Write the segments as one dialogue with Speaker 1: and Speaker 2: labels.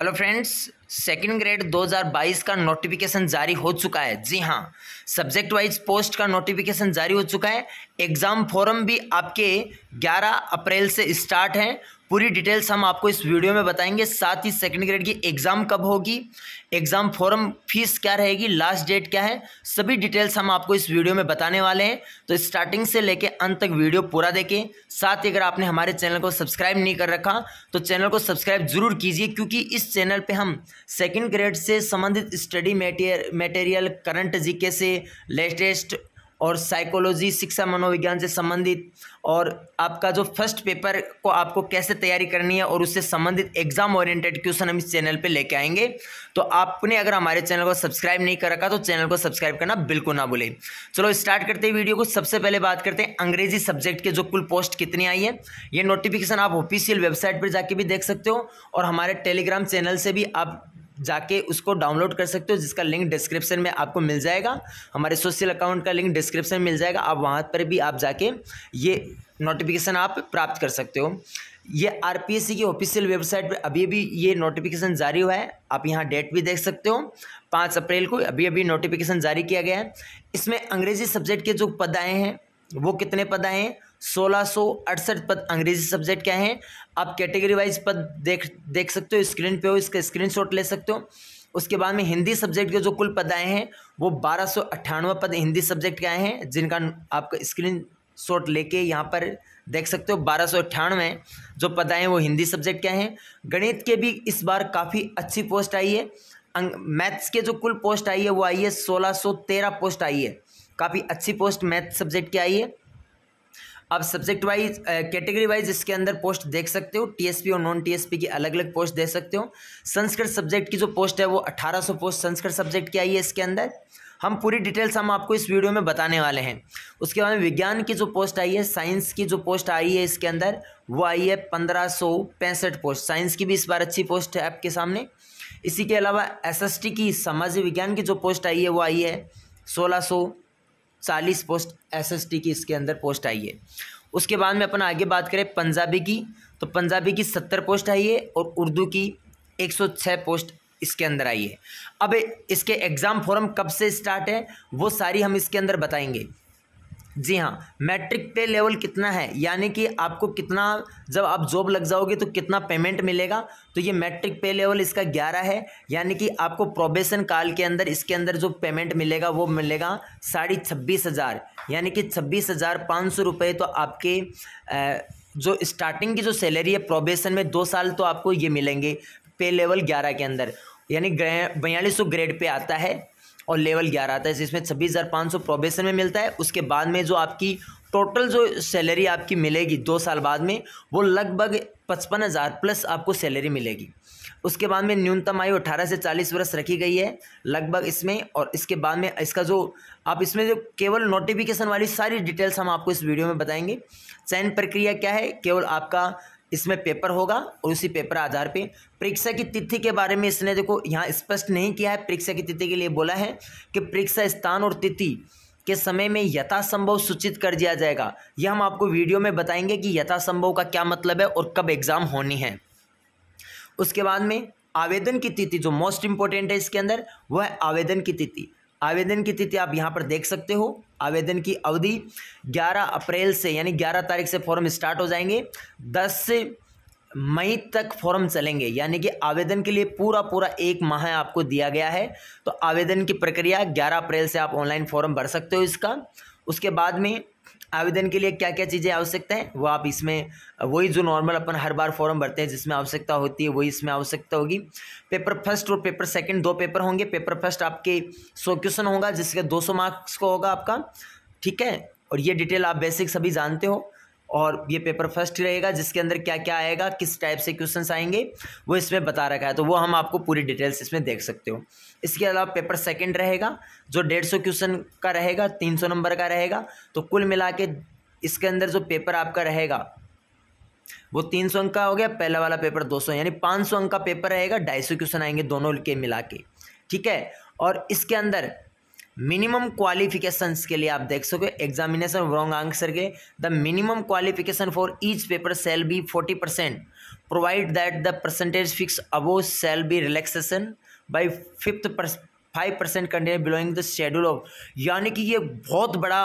Speaker 1: hello friends second grade 2022 का notification जारी हो चुका है जी हाँ सब्जेक्ट वाइज पोस्ट का नोटिफिकेशन जारी हो चुका है एग्ज़ाम फॉरम भी आपके 11 अप्रैल से स्टार्ट है पूरी डिटेल्स हम आपको इस वीडियो में बताएंगे साथ ही सेकेंड ग्रेड की एग्ज़ाम कब होगी एग्ज़ाम फॉर्म फीस क्या रहेगी लास्ट डेट क्या है सभी डिटेल्स हम आपको इस वीडियो में बताने वाले हैं तो स्टार्टिंग से लेकर अंत तक वीडियो पूरा देखें साथ ही अगर आपने हमारे चैनल को सब्सक्राइब नहीं कर रखा तो चैनल को सब्सक्राइब जरूर कीजिए क्योंकि इस चैनल पर हम सेकेंड ग्रेड से संबंधित स्टडी मेटेरियल करंट जीके से लेटेस्ट और साइकोलॉजी शिक्षा मनोविज्ञान से संबंधित और आपका जो फर्स्ट पेपर को आपको कैसे तैयारी करनी है और उससे संबंधित एग्जाम ओरिएंटेड क्वेश्चन हम इस चैनल पे लेके आएंगे तो आपने अगर हमारे चैनल को सब्सक्राइब नहीं कर रखा तो चैनल को सब्सक्राइब करना बिल्कुल ना भूलें चलो स्टार्ट करते हैं वीडियो को सबसे पहले बात करते हैं अंग्रेजी सब्जेक्ट के जो कुल पोस्ट कितनी आई है ये नोटिफिकेशन आप ऑफिशियल वेबसाइट पर जाके भी देख सकते हो और हमारे टेलीग्राम चैनल से भी आप जाके उसको डाउनलोड कर सकते हो जिसका लिंक डिस्क्रिप्शन में आपको मिल जाएगा हमारे सोशल अकाउंट का लिंक डिस्क्रिप्शन में मिल जाएगा आप वहाँ पर भी आप जाके ये नोटिफिकेशन आप प्राप्त कर सकते हो ये आर पी एस सी की ऑफिशियल वेबसाइट पर अभी अभी ये नोटिफिकेशन जारी हुआ है आप यहाँ डेट भी देख सकते हो पाँच अप्रैल को अभी अभी नोटिफिकेशन जारी किया गया है इसमें अंग्रेजी सब्जेक्ट के जो पद आए हैं वो कितने पद आए हैं सोलह सौ अड़सठ पद अंग्रेजी सब्जेक्ट क्या हैं आप कैटेगरी वाइज पद देख देख सकते हो स्क्रीन पे हो इसका स्क्रीनशॉट ले सकते हो उसके बाद में हिंदी सब्जेक्ट के जो कुल पद आए हैं वो बारह सौ अट्ठानवे पद हिंदी सब्जेक्ट के आए हैं जिनका आपका स्क्रीन शॉट लेके यहाँ पर देख सकते हो बारह सौ अट्ठानवे जो पद आए हैं वो हिंदी सब्जेक्ट के हैं गणित के भी इस बार काफ़ी अच्छी पोस्ट आई है मैथ्स के जो कुल पोस्ट आई है वो आई है सोलह सौ तेरह पोस्ट आई है काफ़ी अच्छी पोस्ट मैथ सब्जेक्ट की आई है आप सब्जेक्ट वाइज कैटेगरी वाइज इसके अंदर पोस्ट देख सकते हो टीएसपी और नॉन टीएसपी की अलग अलग पोस्ट देख सकते हो संस्कृत सब्जेक्ट की जो पोस्ट है वो 1800 पोस्ट संस्कृत सब्जेक्ट की आई है इसके अंदर हम पूरी डिटेल्स हम आपको इस वीडियो में बताने वाले हैं उसके बाद विज्ञान की जो पोस्ट आई है साइंस की जो पोस्ट आई है इसके अंदर वो आई है पंद्रह सौ पैंसठ पोस्ट साइंस की भी इस बार अच्छी पोस्ट है आपके सामने इसी के अलावा एस की समाज विज्ञान की जो पोस्ट आई है वो आई है सोलह सौ चालीस पोस्ट एसएसटी की इसके अंदर पोस्ट आई है उसके बाद में अपन आगे बात करें पंजाबी की तो पंजाबी की सत्तर पोस्ट आई है और उर्दू की एक सौ छः पोस्ट इसके अंदर आई है अब इसके एग्ज़ाम फॉर्म कब से स्टार्ट है वो सारी हम इसके अंदर बताएंगे जी हाँ मैट्रिक पे लेवल कितना है यानी कि आपको कितना जब आप जॉब लग जाओगे तो कितना पेमेंट मिलेगा तो ये मैट्रिक पे लेवल इसका ग्यारह है यानी कि आपको प्रोबेशन काल के अंदर इसके अंदर जो पेमेंट मिलेगा वो मिलेगा साढ़े छब्बीस हज़ार यानी कि छब्बीस हज़ार पाँच सौ रुपये तो आपके जो स्टार्टिंग की जो सैलरी है प्रोबेशन में दो साल तो आपको ये मिलेंगे पे लेवल ग्यारह के अंदर यानी बयालीस सौ ग्रेड पे आता है और लेवल ग्यारह आता है जिसमें छब्बीस हज़ार पाँच सौ प्रोबेशन में मिलता है उसके बाद में जो आपकी टोटल जो सैलरी आपकी मिलेगी दो साल बाद में वो लगभग पचपन हज़ार प्लस आपको सैलरी मिलेगी उसके बाद में न्यूनतम आयु अठारह से चालीस वर्ष रखी गई है लगभग इसमें और इसके बाद में इसका जो आप इसमें जो केवल नोटिफिकेशन वाली सारी डिटेल्स हम आपको इस वीडियो में बताएंगे चयन प्रक्रिया क्या है केवल आपका इसमें पेपर होगा और उसी पेपर आधार पे परीक्षा की तिथि के बारे में इसने देखो यहाँ स्पष्ट नहीं किया है परीक्षा की तिथि के लिए बोला है कि परीक्षा स्थान और तिथि के समय में यथासंभव सूचित कर दिया जाएगा यह हम आपको वीडियो में बताएंगे कि यथासंभव का क्या मतलब है और कब एग्ज़ाम होनी है उसके बाद में आवेदन की तिथि जो मोस्ट इंपॉर्टेंट है इसके अंदर वह आवेदन की तिथि आवेदन की तिथि आप यहाँ पर देख सकते हो आवेदन की अवधि 11 अप्रैल से यानी 11 तारीख से फॉर्म स्टार्ट हो जाएंगे 10 से मई तक फॉर्म चलेंगे यानी कि आवेदन के लिए पूरा पूरा एक माह आपको दिया गया है तो आवेदन की प्रक्रिया 11 अप्रैल से आप ऑनलाइन फॉर्म भर सकते हो इसका उसके बाद में आवेदन के लिए क्या क्या चीज़ें आवश्यकता है वो आप इसमें वही जो नॉर्मल अपन हर बार फॉर्म भरते हैं जिसमें आवश्यकता होती है वही इसमें आवश्यकता होगी पेपर फर्स्ट और पेपर सेकंड दो पेपर होंगे पेपर फर्स्ट आपके सौ क्वेश्चन होगा जिसके 200 मार्क्स को होगा आपका ठीक है और ये डिटेल आप बेसिक सभी जानते हो और ये पेपर फर्स्ट रहेगा जिसके अंदर क्या क्या आएगा किस टाइप से क्वेश्चंस आएंगे वो इसमें बता रखा है तो वो हम आपको पूरी डिटेल्स इसमें देख सकते हो इसके अलावा पेपर सेकंड रहेगा जो डेढ़ सौ क्वेश्चन का रहेगा तीन सौ नंबर का रहेगा तो कुल मिला के इसके अंदर जो पेपर आपका रहेगा वो तीन सौ अंक का हो गया पहला वाला पेपर दो सौ यानी पाँच सौ अंक का पेपर रहेगा ढाई सौ क्वेश्चन आएंगे दोनों के मिला के ठीक है और इसके अंदर मिनिमम क्वालिफिकेशंस के लिए आप देख सको एग्जामिनेशन रॉन्ग आंसर के the minimum qualification for each paper shall be forty percent provided that the percentage fix above shall be relaxation by fifth five percent content belonging the schedule of यानी कि ये बहुत बड़ा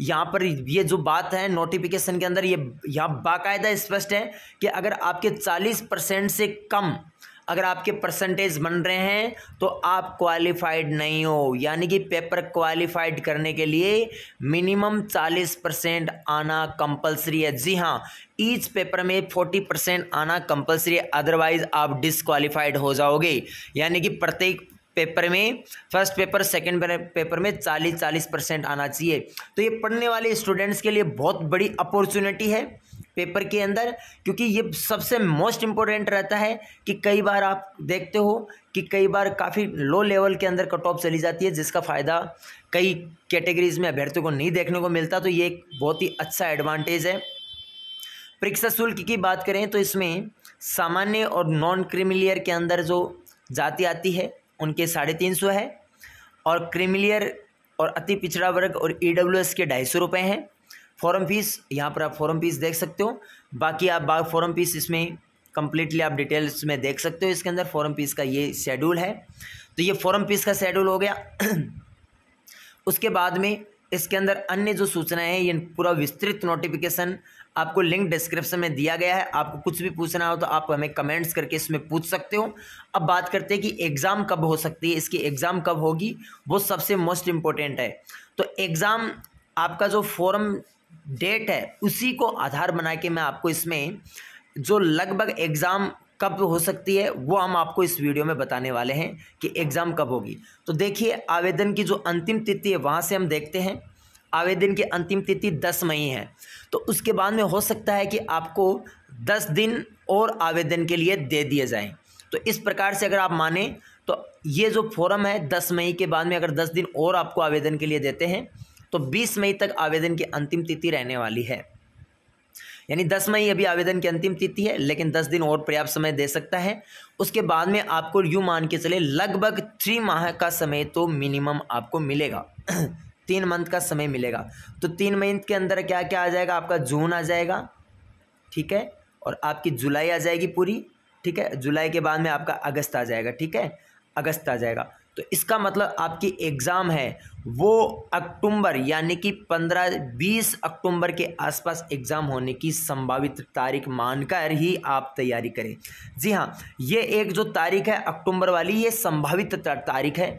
Speaker 1: यहाँ पर ये जो बात है नोटिफिकेशन के अंदर ये यहाँ बाकायदा स्पष्ट है कि अगर आपके चालीस परसेंट से कम अगर आपके परसेंटेज बन रहे हैं तो आप क्वालिफाइड नहीं हो यानी कि पेपर क्वालिफाइड करने के लिए मिनिमम चालीस परसेंट आना कंपलसरी है जी हाँ ईच पेपर में फोर्टी परसेंट आना कंपलसरी है अदरवाइज़ आप डिसक्वालीफाइड हो जाओगे यानी कि प्रत्येक पेपर में फर्स्ट पेपर सेकंड पेपर में चालीस चालीस परसेंट आना चाहिए तो ये पढ़ने वाले स्टूडेंट्स के लिए बहुत बड़ी अपॉर्चुनिटी है पेपर के अंदर क्योंकि ये सबसे मोस्ट इम्पोर्टेंट रहता है कि कई बार आप देखते हो कि कई बार काफ़ी लो लेवल के अंदर कट ऑफ चली जाती है जिसका फ़ायदा कई कैटेगरीज में अभ्यर्थियों को नहीं देखने को मिलता तो ये एक बहुत ही अच्छा एडवांटेज है परीक्षा शुल्क की बात करें तो इसमें सामान्य और नॉन क्रिमिलियर के अंदर जो जाति आती है उनके साढ़े तीन सौ है और क्रिमिलियर और अति पिछड़ा वर्ग और ई e के ढाई सौ रुपये हैं फॉरम फीस यहाँ पर आप फॉरम फीस देख सकते हो बाकी आप बा फॉरम फीस इसमें कंप्लीटली आप डिटेल्स में देख सकते हो इसके अंदर फॉरम फीस का ये शेड्यूल है तो ये फॉरम फीस का शेड्यूल हो गया उसके बाद में इसके अंदर अन्य जो सूचना हैं ये पूरा विस्तृत नोटिफिकेशन आपको लिंक डिस्क्रिप्शन में दिया गया है आपको कुछ भी पूछना हो तो आप हमें कमेंट्स करके इसमें पूछ सकते हो अब बात करते हैं कि एग्ज़ाम कब हो सकती है इसकी एग्ज़ाम कब होगी वो सबसे मोस्ट इम्पोर्टेंट है तो एग्ज़ाम आपका जो फॉरम डेट है उसी को आधार बना के मैं आपको इसमें जो लगभग एग्ज़ाम कब हो सकती है वो हम आपको इस वीडियो में बताने वाले हैं कि एग्ज़ाम कब होगी तो देखिए आवेदन की जो अंतिम तिथि है वहाँ से हम देखते हैं आवेदन की अंतिम तिथि दस मई है तो उसके बाद में हो सकता है कि आपको दस दिन और आवेदन के लिए दे दिए जाएँ तो इस प्रकार से अगर आप माने तो ये जो फॉर्म है दस मई के बाद में अगर दस दिन और आपको आवेदन के लिए देते हैं तो 20 मई तक आवेदन की अंतिम तिथि रहने वाली है यानी 10 मई अभी आवेदन की अंतिम तिथि है लेकिन 10 दिन और पर्याप्त समय दे सकता है उसके बाद में आपको यूँ मान के चले लगभग थ्री माह का समय तो मिनिमम आपको मिलेगा तीन मंथ का समय मिलेगा तो तीन मंथ के अंदर क्या क्या आ जाएगा आपका जून आ जाएगा ठीक है और आपकी जुलाई आ जाएगी पूरी ठीक है जुलाई के बाद में आपका अगस्त आ जाएगा ठीक है अगस्त आ जाएगा तो इसका मतलब आपकी एग्ज़ाम है वो अक्टूबर यानी कि 15 20 अक्टूबर के आसपास एग्ज़ाम होने की संभावित तारीख मानकर ही आप तैयारी करें जी हाँ ये एक जो तारीख है अक्टूबर वाली ये संभावित तारीख है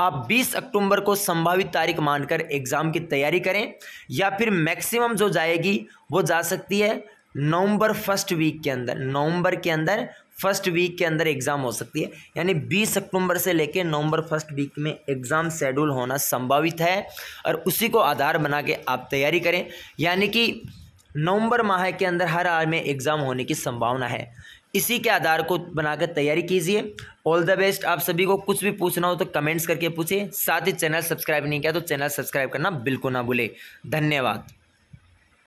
Speaker 1: आप 20 अक्टूबर को संभावित तारीख मानकर एग्ज़ाम की तैयारी करें या फिर मैक्सिमम जो जाएगी वो जा सकती है नवंबर फर्स्ट वीक के अंदर नवंबर के अंदर फर्स्ट वीक के अंदर एग्ज़ाम हो सकती है यानी बीस अक्टूबर से लेकर नवंबर फर्स्ट वीक में एग्ज़ाम शेड्यूल होना संभावित है और उसी को आधार बना के आप तैयारी करें यानी कि नवंबर माह के अंदर हर हाल में एग्ज़ाम होने की संभावना है इसी के आधार को बनाकर तैयारी कीजिए ऑल द बेस्ट आप सभी को कुछ भी पूछना हो तो कमेंट्स करके पूछिए साथ ही चैनल सब्सक्राइब नहीं किया तो चैनल सब्सक्राइब करना बिल्कुल ना भूले धन्यवाद